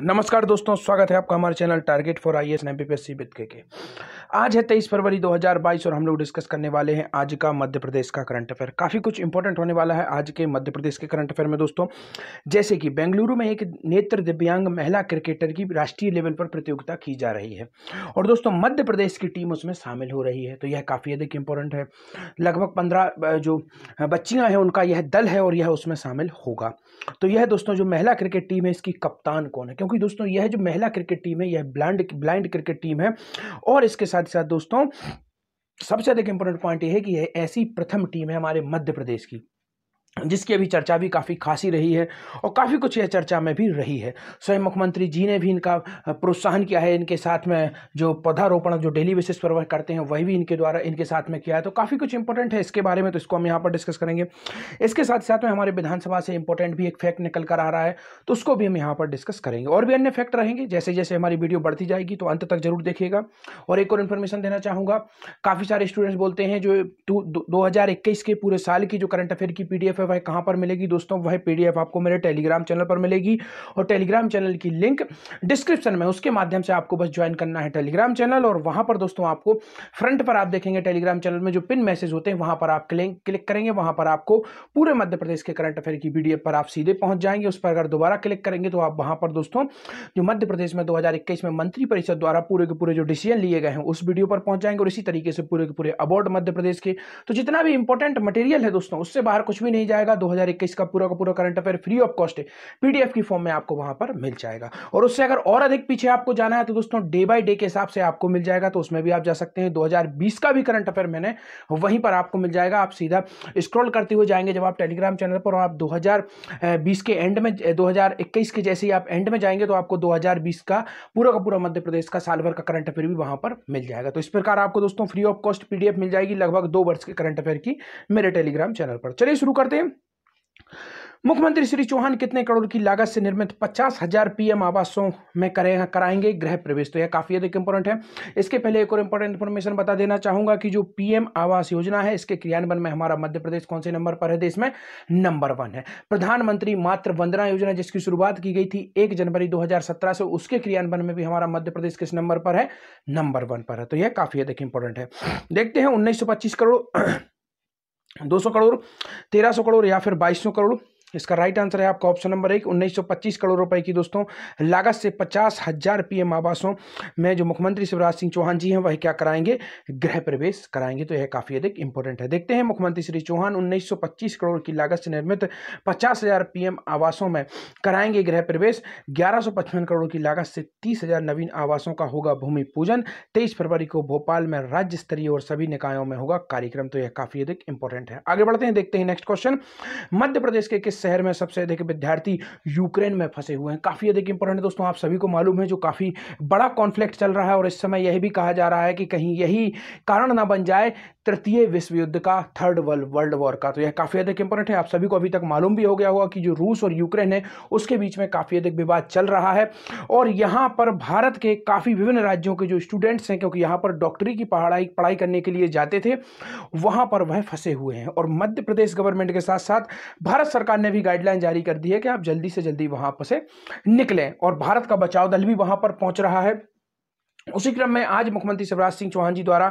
नमस्कार दोस्तों स्वागत है आपका हमारे channel target for I S M P P S के आज है तेईस फरवरी 2022 और हम लोग डिस्कस करने वाले हैं आज का मध्य प्रदेश का करंट अफेयर काफ़ी कुछ इंपॉर्टेंट होने वाला है आज के मध्य प्रदेश के करंट अफेयर में दोस्तों जैसे कि बेंगलुरु में एक नेत्र दिव्यांग महिला क्रिकेटर की राष्ट्रीय लेवल पर प्रतियोगिता की जा रही है और दोस्तों मध्य प्रदेश की टीम उसमें शामिल हो रही है तो यह काफ़ी अधिक इंपॉर्टेंट है लगभग पंद्रह जो बच्चियाँ हैं उनका यह दल है और यह उसमें शामिल होगा तो यह दोस्तों जो महिला क्रिकेट टीम है इसकी कप्तान कौन है क्योंकि दोस्तों यह जो महिला क्रिकेट टीम है यह ब्लाइंड ब्लाइंड क्रिकेट टीम है और इसके साथ साथ दोस्तों सबसे अधिक इंपॉर्टेंट पॉइंट यह है कि यह ऐसी प्रथम टीम है हमारे मध्य प्रदेश की जिसकी अभी चर्चा भी काफ़ी खासी रही है और काफ़ी कुछ यह चर्चा में भी रही है स्वयं मुख्यमंत्री जी ने भी इनका प्रोत्साहन किया है इनके साथ में जो पौधारोपण जो डेली बेसिस पर वह करते हैं वही भी इनके द्वारा इनके साथ में किया है तो काफ़ी कुछ इंपॉर्टेंट है इसके बारे में तो इसको हम यहाँ पर डिस्कस करेंगे इसके साथ साथ में हमारे विधानसभा से इंपॉर्टेंट भी एक फैक्ट निकल कर आ रहा है तो उसको भी हम यहाँ पर डिस्कस करेंगे और भी अन्य फैक्ट रहेंगे जैसे जैसे हमारी वीडियो बढ़ती जाएगी तो अंत तक जरूर देखिएगा और एक और इन्फॉर्मेशन देना चाहूँगा काफ़ी सारे स्टूडेंट्स बोलते हैं जो दो के पूरे साल की जो करंट अफेयर की पी है वह कहाँ पर मिलेगी दोस्तों वह पी आपको मेरे टेलीग्राम चैनल पर मिलेगी और टेलीग्राम चैनल की लिंक डिस्क्रिप्शन में उसके माध्यम से आपको बस ज्वाइन करना है टेलीग्राम चैनल और वहाँ पर दोस्तों आपको फ्रंट पर आप देखेंगे टेलीग्राम चैनल में जो पिन मैसेज होते हैं वहाँ पर आप क्लिक क्लिक करेंगे वहाँ पर आपको पूरे मध्य प्रदेश के करंट अफेयर की पी पर आप सीधे पहुँच जाएंगे उस पर अगर दोबारा क्लिक करेंगे तो आप वहाँ पर दोस्तों जो मध्य प्रदेश में दो में मंत्री परिषद द्वारा पूरे के पूरे जो डिसीजन लिए गए हैं उस वीडियो पर पहुंच जाएंगे और इसी तरीके से पूरे के पूरे अवार्ड मध्य प्रदेश के तो जितना भी इंपॉर्टेंट मटेरियल है दोस्तों उससे बाहर कुछ भी नहीं जाएगा जाएगा 2021 का पूरा का पूरा current affair free of cost है पीडीएफ की फॉर्म में आपको वहां पर मिल जाएगा और उससे अगर और अधिक पीछे आपको जाना है तो दोस्तों डे बाय डे के हिसाब से आपको मिल जाएगा तो उसमें भी आप जा सकते हैं 2020 का भी करंट अफेयर मैंने वहीं पर आपको मिल जाएगा आप सीधा स्क्रॉल करते हुए जाएंगे जब आप टेलीग्राम चैनल पर आप 2020 के एंड में 2021 के जैसे ही आप एंड में जाएंगे तो आपको बीस का पूरा का पूरा मध्य प्रदेश का साल भर का करंट अफेयर भी वहां पर मिल जाएगा तो इस प्रकार आपको दोस्तों फ्री ऑफ कॉस्ट पीडीएफ मिल जाएगी लगभग दो वर्ष के करंट अफेयर की मेरे टेलीग्राम चैनल पर चलिए शुरू करते हैं मुख्यमंत्री श्री चौहान कितने करोड़ की लागत से निर्मित पचास हजार पीएम आवासों में करेगा कराएंगे गृह प्रवेश तो यह काफ़ी अधिक इंपॉर्टेंट है इसके पहले एक और इंपॉर्टेंट इन्फॉर्मेशन बता देना चाहूंगा कि जो पीएम आवास योजना है इसके क्रियान्वयन में हमारा मध्य प्रदेश कौन से नंबर पर है देश में नंबर वन है प्रधानमंत्री मातृ वंदना योजना जिसकी शुरुआत की गई थी एक जनवरी दो से उसके क्रियान्वयन में भी हमारा मध्य प्रदेश किस नंबर पर है नंबर वन पर है तो यह काफ़ी अधिक इंपॉर्टेंट है देखते हैं उन्नीस करोड़ दो सौ करोड़ तेरह सौ करोड़ या फिर बाईस सौ करोड़ इसका राइट आंसर है आपका ऑप्शन नंबर एक 1925 करोड़ रुपए की दोस्तों लागत से पचास हजार पीएम आवासों में जो मुख्यमंत्री शिवराज सिंह चौहान जी हैं वह क्या कराएंगे गृह प्रवेश कराएंगे तो यह काफ़ी अधिक इंपॉर्टेंट है देखते हैं मुख्यमंत्री श्री चौहान 1925 करोड़ की लागत से निर्मित पचास हजार पीएम आवासों में कराएंगे गृह प्रवेश ग्यारह करोड़ की लागत से तीस नवीन आवासों का होगा भूमि पूजन तेईस फरवरी को भोपाल में राज्य स्तरीय और सभी निकायों में होगा कार्यक्रम तो यह काफ़ी अधिक इंपॉर्टेंट है आगे बढ़ते हैं देखते हैं नेक्स्ट क्वेश्चन मध्य प्रदेश के किस किस शहर में सबसे अधिक विद्यार्थी यूक्रेन में फंसे हुए हैं काफ़ी अधिक इंपॉर्टेंट दोस्तों आप सभी को मालूम है जो काफ़ी बड़ा कॉन्फ्लिक्ट चल रहा है और इस समय यह भी कहा जा रहा है कि कहीं यही कारण ना बन जाए तृतीय विश्व युद्ध का थर्ड वर्ल्ड वर्ल्ड वॉर का तो यह काफ़ी अधिक इंपॉर्टेंट है आप सभी को अभी तक मालूम भी हो गया होगा कि जो रूस और यूक्रेन है उसके बीच में काफ़ी अधिक विवाद चल रहा है और यहाँ पर भारत के काफ़ी विभिन्न राज्यों के जो स्टूडेंट्स हैं क्योंकि यहाँ पर डॉक्टरी की पढ़ाई पढ़ाई करने के लिए जाते थे वहाँ पर वह फंसे हुए हैं और मध्य प्रदेश गवर्नमेंट के साथ साथ भारत सरकार ने ने भी गाइडलाइन जारी कर दी है कि आप जल्दी से जल्दी वहां पर से निकलें और भारत का बचाव दल भी वहां पर पहुंच रहा है उसी क्रम में आज मुख्यमंत्री शिवराज सिंह चौहान जी द्वारा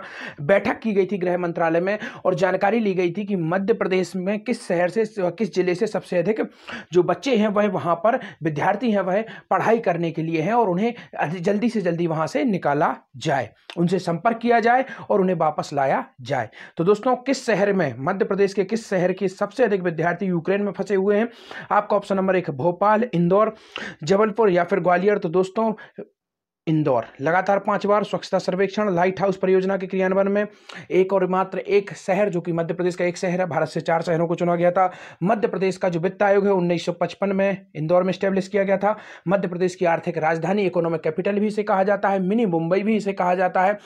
बैठक की गई थी गृह मंत्रालय में और जानकारी ली गई थी कि मध्य प्रदेश में किस शहर से किस जिले से सबसे अधिक जो बच्चे हैं वह वहाँ पर विद्यार्थी हैं वह पढ़ाई करने के लिए हैं और उन्हें जल्दी से जल्दी वहाँ से निकाला जाए उनसे संपर्क किया जाए और उन्हें वापस लाया जाए तो दोस्तों किस शहर में मध्य प्रदेश के किस शहर के सबसे अधिक विद्यार्थी यूक्रेन में फंसे हुए हैं आपका ऑप्शन नंबर एक भोपाल इंदौर जबलपुर या फिर ग्वालियर तो दोस्तों इंदौर लगातार पांच बार स्वच्छता सर्वेक्षण लाइट हाउस परियोजना के क्रियान्वयन में एक और मात्र एक शहर जो कि मध्य प्रदेश का एक शहर है भारत से चार शहरों को चुना गया था मध्य प्रदेश का जो वित्त आयोग है 1955 में इंदौर में स्टैब्लिश किया गया था मध्य प्रदेश की आर्थिक राजधानी इकोनॉमिक कैपिटल भी इसे कहा जाता है मिनी मुंबई भी इसे कहा जाता है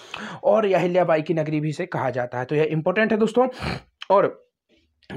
और अहिल्याबाई की नगरी भी इसे कहा जाता है तो यह इंपॉर्टेंट है दोस्तों और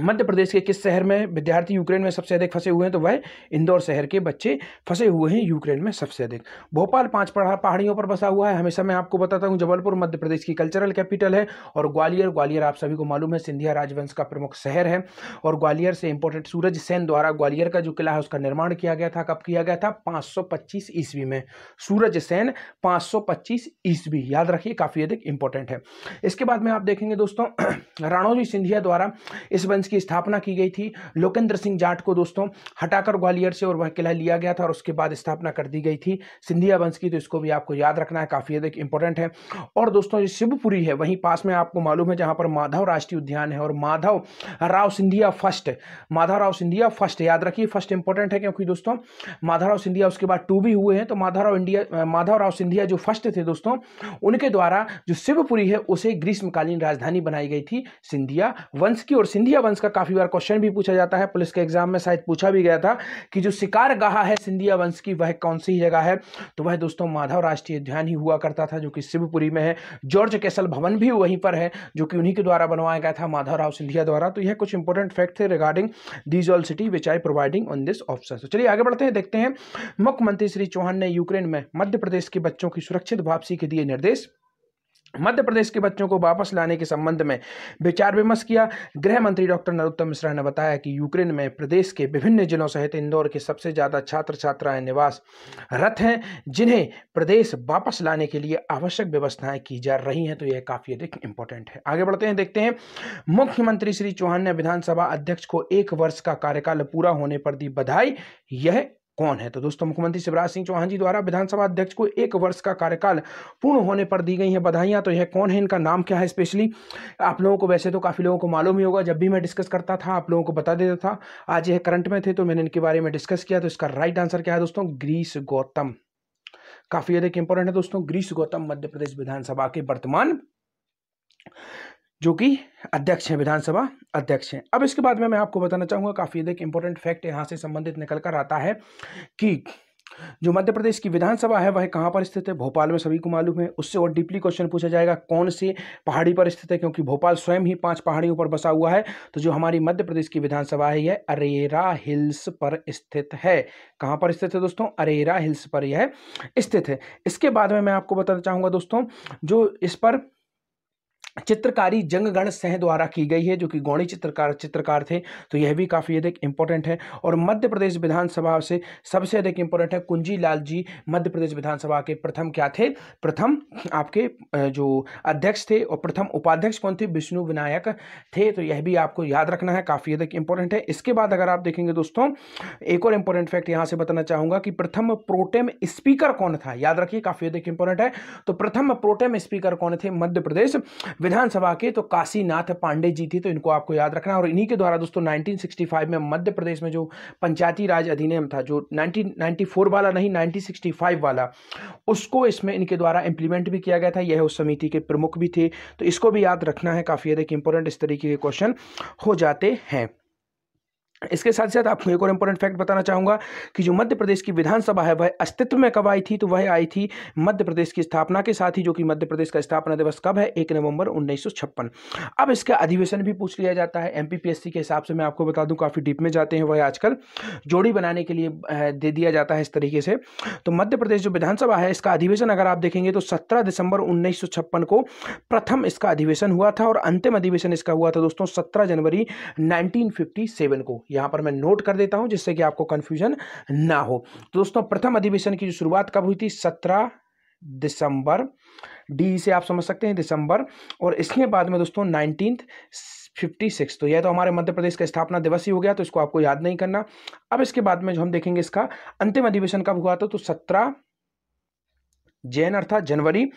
मध्य प्रदेश के किस शहर में विद्यार्थी यूक्रेन में सबसे अधिक फंसे हुए हैं तो वह इंदौर शहर के बच्चे फंसे हुए हैं यूक्रेन में सबसे अधिक भोपाल पांच पहाड़ियों पर बसा हुआ है हमेशा मैं आपको बताता हूँ जबलपुर मध्य प्रदेश की कल्चरल कैपिटल है और ग्वालियर ग्वालियर आप सभी को मालूम है सिंधिया राजवंश का प्रमुख शहर है और ग्वालियर से इम्पोर्टेंट सूरज सेन द्वारा ग्वालियर का जो किला है उसका निर्माण किया गया था कब किया गया था पाँच ईस्वी में सूरज सेन पाँच ईस्वी याद रखिए काफ़ी अधिक इंपॉर्टेंट है इसके बाद में आप देखेंगे दोस्तों राणोजी सिंधिया द्वारा इस राजवंश की स्थापना की गई थी लोकेंद्र सिंह जाट को दोस्तों हटाकर ग्वालियर से और वह किला लिया गया था और उसके बाद स्थापना कर दी गई थी सिंधिया वंश की तो इसको भी आपको याद रखना है काफ़ी अधिक इंपॉर्टेंट है और दोस्तों ये शिवपुरी है वहीं पास में आपको मालूम है जहाँ पर माधव राष्ट्रीय उद्यान है और माधव राव सिंधिया फर्स्ट माधव राव सिंधिया फर्स्ट याद रखिए फर्स्ट इंपॉर्टेंट है क्योंकि दोस्तों माधव राव सिंधिया उसके बाद टू भी हुए हैं तो माधव राव इंडिया माधव राव सिंधिया जो फर्स्ट थे दोस्तों उनके द्वारा जो शिवपुरी है उसे ग्रीष्मकालीन राजधानी बनाई गई थी सिंधिया वंश की और सिंधिया रिस्पॉन्स का काफ़ी बार क्वेश्चन भी पूछा जाता है पुलिस के एग्जाम में शायद पूछा भी गया था कि जो शिकार गाहा है सिंधिया वंश की वह कौन सी जगह है तो वह दोस्तों माधव राष्ट्रीय उद्यान ही हुआ करता था जो कि शिवपुरी में है जॉर्ज कैसल भवन भी वहीं पर है जो कि उन्हीं के द्वारा बनवाया गया था माधव राव सिंधिया द्वारा तो यह कुछ इंपॉर्टेंट फैक्ट थे regarding these all city which I providing on this option तो चलिए आगे बढ़ते हैं देखते हैं मुख्यमंत्री श्री चौहान ने यूक्रेन में मध्य प्रदेश के बच्चों की सुरक्षित वापसी के दिए निर्देश मध्य प्रदेश के बच्चों को वापस लाने के संबंध में विचार विमर्श किया गृह मंत्री डॉक्टर नरोत्तम मिश्रा ने बताया कि यूक्रेन में प्रदेश के विभिन्न जिलों सहित इंदौर के सबसे ज़्यादा छात्र छात्राएं निवास रत हैं जिन्हें प्रदेश वापस लाने के लिए आवश्यक व्यवस्थाएं की जा रही हैं तो यह काफ़ी अधिक इंपॉर्टेंट है आगे बढ़ते हैं देखते हैं मुख्यमंत्री श्री चौहान ने विधानसभा अध्यक्ष को एक वर्ष का कार्यकाल पूरा होने पर दी बधाई यह कौन है तो दोस्तों मुख्यमंत्री शिवराज सिंह चौहान जी द्वारा विधानसभा अध्यक्ष को एक वर्ष का कार्यकाल पूर्ण होने पर दी गई है बधाइयां तो यह कौन है इनका नाम क्या है स्पेशली आप लोगों को वैसे तो काफ़ी लोगों को मालूम ही होगा जब भी मैं डिस्कस करता था आप लोगों को बता देता था आज यह करंट में थे तो मैंने इनके बारे में डिस्कस किया तो इसका राइट आंसर क्या है दोस्तों ग्रीस गौतम काफ़ी अधिक इंपॉर्टेंट है दोस्तों ग्रीस गौतम मध्य प्रदेश विधानसभा के वर्तमान जो कि अध्यक्ष हैं विधानसभा अध्यक्ष हैं अब इसके बाद में मैं आपको बताना चाहूँगा काफ़ी अधिक इम्पोर्टेंट फैक्ट यहाँ से संबंधित निकल कर आता है कि जो मध्य प्रदेश की विधानसभा है वह कहाँ पर स्थित है भोपाल में सभी को मालूम है उससे और डीपली क्वेश्चन पूछा जाएगा कौन से पहाड़ी पर स्थित है क्योंकि भोपाल स्वयं ही पांच पहाड़ियों पर बसा हुआ है तो जो हमारी मध्य प्रदेश की विधानसभा है यह अरेरा हिल्स पर स्थित है कहाँ पर स्थित है दोस्तों अरेरा हिल्स पर यह स्थित है इसके बाद में मैं आपको बताना चाहूँगा दोस्तों जो इस पर चित्रकारी जंगगण सह द्वारा की गई है जो कि गौणी चित्रकार चित्रकार थे तो यह भी काफ़ी अधिक इंपॉर्टेंट है और मध्य प्रदेश विधानसभा से सबसे अधिक इंपॉर्टेंट है कुंजी लाल जी मध्य प्रदेश विधानसभा के प्रथम क्या थे प्रथम आपके जो अध्यक्ष थे और प्रथम उपाध्यक्ष कौन थे विष्णु विनायक थे तो यह भी आपको याद रखना है काफ़ी अधिक इंपॉर्टेंट है इसके बाद अगर आप देखेंगे दोस्तों एक और इंपॉर्टेंट फैक्ट यहाँ से बताना चाहूँगा कि प्रथम प्रोटेम स्पीकर कौन था याद रखिए काफ़ी अधिक इंपॉर्टेंट है तो प्रथम प्रोटेम स्पीकर कौन थे मध्य प्रदेश विधानसभा के तो काशीनाथ पांडे जी थे तो इनको आपको याद रखना और इन्हीं के द्वारा दोस्तों 1965 में मध्य प्रदेश में जो पंचायती राज अधिनियम था जो 1994 वाला नहीं 1965 वाला उसको इसमें इनके द्वारा इंप्लीमेंट भी किया गया था यह उस समिति के प्रमुख भी थे तो इसको भी याद रखना है काफ़ी अधिक इंपॉर्टेंट इस तरीके के क्वेश्चन हो जाते हैं इसके साथ साथ आपको एक और इम्पोर्टेंट फैक्ट बताना चाहूँगा कि जो मध्य प्रदेश की विधानसभा है वह अस्तित्व में कब आई थी तो वह आई थी मध्य प्रदेश की स्थापना के साथ ही जो कि मध्य प्रदेश का स्थापना दिवस कब है एक नवंबर उन्नीस अब इसका अधिवेशन भी पूछ लिया जाता है एम के हिसाब से मैं आपको बता दूँ काफ़ी डीप में जाते हैं वह आजकल जोड़ी बनाने के लिए दे दिया जाता है इस तरीके से तो मध्य प्रदेश जो विधानसभा है इसका अधिवेशन अगर आप देखेंगे तो सत्रह दिसंबर उन्नीस को प्रथम इसका अधिवेशन हुआ था और अंतिम अधिवेशन इसका हुआ था दोस्तों सत्रह जनवरी नाइनटीन को यहाँ पर मैं नोट कर देता हूँ जिससे कि आपको कन्फ्यूजन ना हो तो दोस्तों प्रथम अधिवेशन की जो शुरुआत कब हुई थी सत्रह दिसंबर डी से आप समझ सकते हैं दिसंबर और इसके बाद में दोस्तों नाइनटीन फिफ्टी सिक्स तो यह तो हमारे मध्य प्रदेश का स्थापना दिवस ही हो गया तो इसको आपको याद नहीं करना अब इसके बाद में जो हम देखेंगे इसका अंतिम अधिवेशन कब हुआ था तो सत्रह जैन अर्थात जनवरी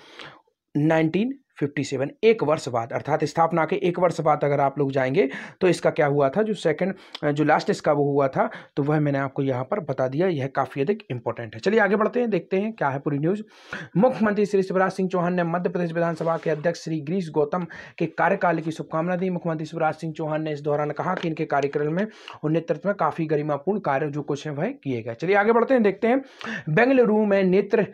नाइनटीन 57 एक वर्ष बाद अर्थात स्थापना के एक वर्ष बाद अगर आप लोग जाएंगे तो इसका क्या हुआ था जो सेकंड जो लास्ट इसका वो हुआ था तो वह मैंने आपको यहाँ पर बता दिया यह काफ़ी अधिक इंपॉर्टेंट है चलिए आगे बढ़ते हैं देखते हैं क्या है पूरी न्यूज़ मुख्यमंत्री श्री शिवराज सिंह चौहान ने मध्य प्रदेश विधानसभा के अध्यक्ष श्री गिरीश गौतम के कार्यकाल की शुभकामना दी मुख्यमंत्री शिवराज सिंह चौहान ने इस दौरान कहा कि इनके कार्यक्रम में और नेतृत्व में काफ़ी गरिमापूर्ण कार्य जो कुछ है वह किए गए चलिए आगे बढ़ते हैं देखते हैं बेंगलुरु में नेत्र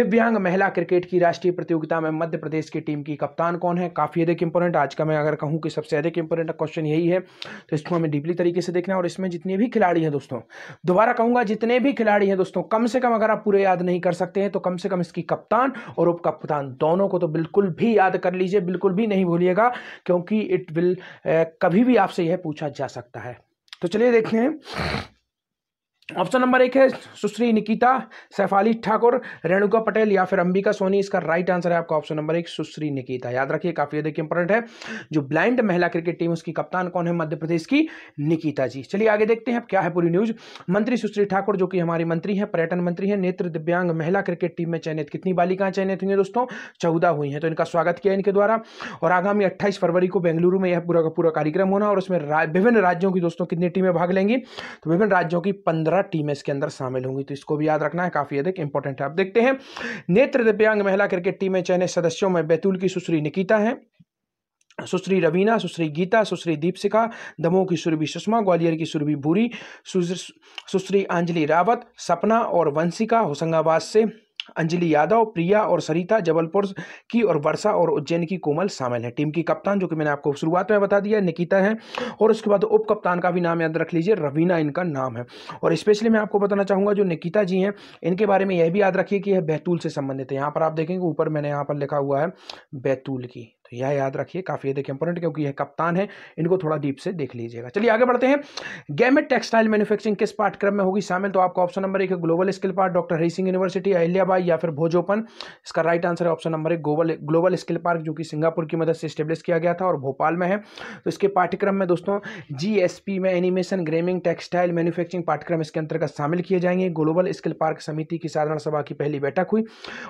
दिव्यांग महिला क्रिकेट की राष्ट्रीय प्रतियोगिता में मध्य प्रदेश की टीम कि कप्तान कौन है काफ़ी अधिक इंपॉर्टेंट आज का मैं अगर कहूँ कि सबसे अधिक इंपॉर्टेंट क्वेश्चन यही है तो इसको हमें डीपली तरीके से देखना है और इसमें जितने भी खिलाड़ी हैं दोस्तों दोबारा कहूँगा जितने भी खिलाड़ी हैं दोस्तों कम से कम अगर आप पूरे याद नहीं कर सकते हैं तो कम से कम इसकी कप्तान और उप कप्तान दोनों को तो बिल्कुल भी याद कर लीजिए बिल्कुल भी नहीं भूलिएगा क्योंकि इट विल कभी भी आपसे यह पूछा जा सकता है तो चलिए देखते हैं ऑप्शन नंबर एक है सुश्री निकिता सैफाली ठाकुर रेणुका पटेल या फिर अंबिका सोनी इसका राइट आंसर है आपका ऑप्शन नंबर एक सुश्री निकिता याद रखिए काफी अधिक इंपॉर्टेंट है जो ब्लाइंड महिला क्रिकेट टीम उसकी कप्तान कौन है मध्य प्रदेश की निकिता जी चलिए आगे देखते हैं अब क्या है पूरी न्यूज मंत्री सुश्री ठाकुर जो कि हमारी मंत्री है पर्यटन मंत्री है नेत्र दिव्यांग महिला क्रिकेट टीम में चयनित कितनी बालिकाएं चयनित हुई हैं दोस्तों चौदह हुई हैं तो इनका स्वागत किया इनके द्वारा और आगामी अट्ठाईस फरवरी को बेंगलुरु में यह पूरा का पूरा कार्यक्रम होना और उसमें विभिन्न राज्यों की दोस्तों कितनी टीमें भाग लेंगी तो विभिन्न राज्यों की पंद्रह बारह टीमें इसके अंदर शामिल होंगी तो इसको भी याद रखना है काफ़ी अधिक इंपॉर्टेंट है आप देखते हैं नेत्र दिव्यांग महिला क्रिकेट टीम में चयनित सदस्यों में बैतूल की सुश्री निकिता है सुश्री रवीना सुश्री गीता सुश्री दीपशिखा दमोह की सुरभि सुषमा ग्वालियर की सुरभि भूरी सुश्री अंजलि रावत सपना और वंशिका होशंगाबाद से अंजलि यादव प्रिया और सरिता जबलपुर की और वर्षा और उज्जैन की कोमल शामिल है टीम की कप्तान जो कि मैंने आपको शुरुआत में बता दिया निकिता है और उसके बाद उप कप्तान का भी नाम याद रख लीजिए रवीना इनका नाम है और स्पेशली मैं आपको बताना चाहूँगा जो निकिता जी हैं इनके बारे में यह भी याद रखिए कि यह बैतूल से संबंधित है यहाँ पर आप देखेंगे ऊपर मैंने यहाँ पर लिखा हुआ है बैतूल की तो यह याद रखिए काफ़ी अधिक इंपॉर्टेंट क्योंकि यह कप्तान है इनको थोड़ा डीप से देख लीजिएगा चलिए आगे बढ़ते हैं गैमेट टेक्सटाइल मैन्युफैक्चरिंग किस पाठ्यक्रम में होगी शामिल तो आपका ऑप्शन नंबर एक है global skill park doctor Hari Singh university Ahilyabai या फिर भोजोपन इसका राइट आंसर है ऑप्शन नंबर एक ग्लोबल ग्लोबल स्किल पार्क जो कि सिंगापुर की मदद से स्टेब्लिश किया गया था और भोपाल में है तो इसके पाठ्यक्रम में दोस्तों जी में एनिमेशन ग्रेमिंग टेक्सटाइल मैन्युफैक्चरिंग पाठ्यक्रम इसके अंतर्गत शामिल किए जाएंगे ग्लोबल स्किल पार्क समिति की साधारण सभा की पहली बैठक हुई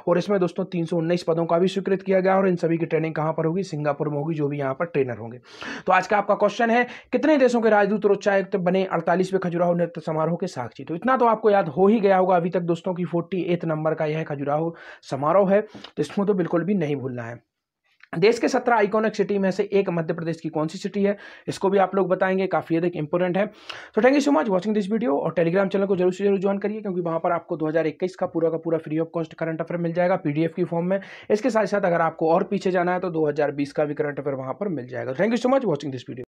और इसमें दोस्तों तीन पदों का भी स्वीकृत किया गया और इन सभी की ट्रेनिंग कहाँ पर होगी सिंगापुर में होगी जो भी यहाँ पर ट्रेनर होंगे तो आज का आपका क्वेश्चन है कितने देशों के राजदूत और उच्चायुक्त बने अड़तालीसवें खजुराहो नृत्य समारोह के साक्षी तो इतना तो आपको याद हो ही गया होगा अभी तक दोस्तों की फोर्टी नंबर का यह खजुराहो समारोह है तो इसमें तो बिल्कुल भी नहीं भूलना है देश के सत्रह आइकॉनिक सिटी में से एक मध्य प्रदेश की कौन सी सिटी है इसको भी आप लोग बताएंगे काफ़ी अधिक इंपॉर्टेंट है so thank you so much watching this video और टेलीग्राम चैनल को जरूर से जरूर ज्वाइन करिए क्योंकि वहाँ पर आपको 2021 का पूरा का पूरा free of cost current affair मिल जाएगा पीडीएफ की फॉर्म में इसके साथ साथ अगर आपको और पीछे जाना है तो दो का भी करंट अफेयर वहां पर मिल जाएगा thank you so much watching this video